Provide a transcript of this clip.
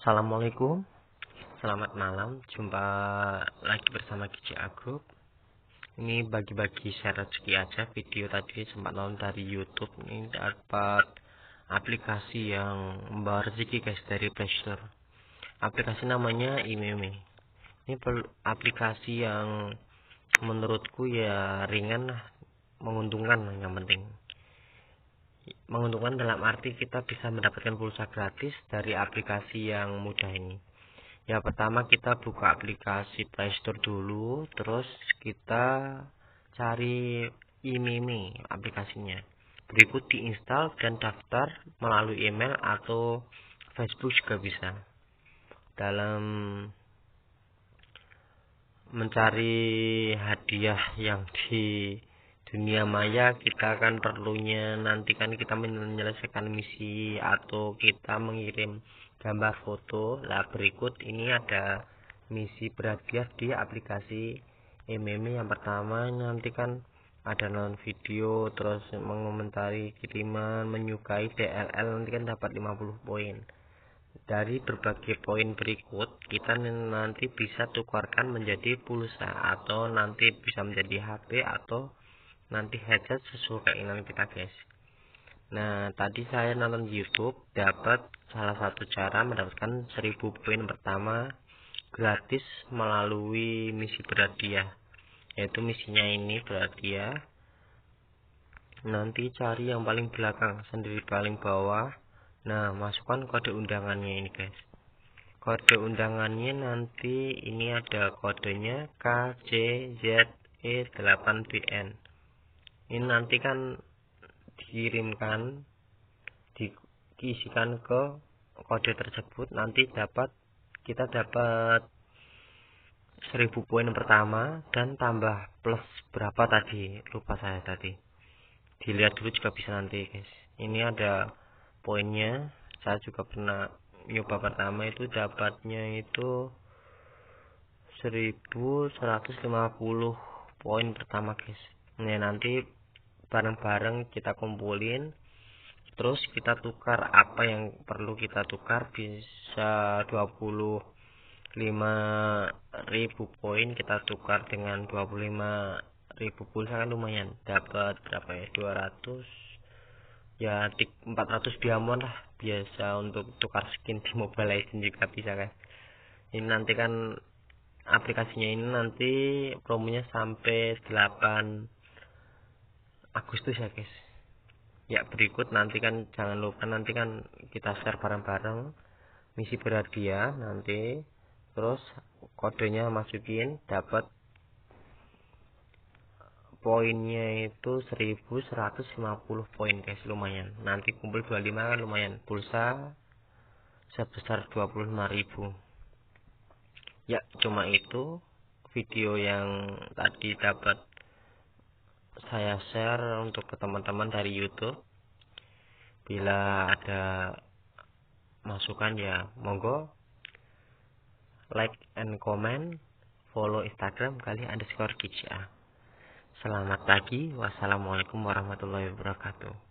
Assalamualaikum Selamat malam Jumpa lagi bersama Gigi Group Ini bagi-bagi share rezeki aja Video tadi sempat nonton dari Youtube Ini dapat aplikasi yang membawa rezeki guys dari Playstore Aplikasi namanya IMEME Ini aplikasi yang menurutku ya ringan Menguntungkan yang penting menguntungkan dalam arti kita bisa mendapatkan pulsa gratis dari aplikasi yang mudah ini ya pertama kita buka aplikasi playstore dulu terus kita cari imimi aplikasinya berikut diinstal dan daftar melalui email atau facebook juga bisa dalam mencari hadiah yang di dunia maya kita akan perlunya nanti kan kita menyelesaikan misi atau kita mengirim gambar foto lah berikut ini ada misi berhadiah di aplikasi MME yang pertama nanti kan ada non video terus mengomentari kiriman menyukai DLL nanti kan dapat 50 poin dari berbagai poin berikut kita nanti bisa tukarkan menjadi pulsa atau nanti bisa menjadi HP atau nanti headset sesuai keinginan kita guys nah tadi saya nonton youtube dapat salah satu cara mendapatkan 1000 poin pertama gratis melalui misi berhadiah yaitu misinya ini berhadiah nanti cari yang paling belakang sendiri paling bawah nah masukkan kode undangannya ini guys kode undangannya nanti ini ada kodenya kjze 8 bn ini nanti kan dikirimkan diisikan ke kode tersebut nanti dapat kita dapat 1000 poin pertama dan tambah plus berapa tadi lupa saya tadi dilihat dulu juga bisa nanti guys ini ada poinnya saya juga pernah nyoba pertama itu dapatnya itu 1150 poin pertama guys ini nanti bareng-bareng kita kumpulin terus kita tukar apa yang perlu kita tukar bisa 25 ribu poin kita tukar dengan 25 ribu pulsa kan lumayan dapat berapa ya 200 ya 400 diamond lah biasa untuk tukar skin di mobile legend juga bisa kan ini nanti kan aplikasinya ini nanti promonya sampai 8 Agustus ya guys ya berikut nanti kan jangan lupa nanti kan kita share bareng-bareng misi berhadiah nanti terus kodenya masukin dapat poinnya itu 1150 poin guys lumayan nanti kumpul 25 kan lumayan pulsa sebesar 25.000 ya cuma itu video yang tadi dapat saya share untuk ke teman-teman dari YouTube. Bila ada masukan ya monggo like and comment follow Instagram kali underscore kicia. Selamat pagi, wassalamualaikum warahmatullahi wabarakatuh.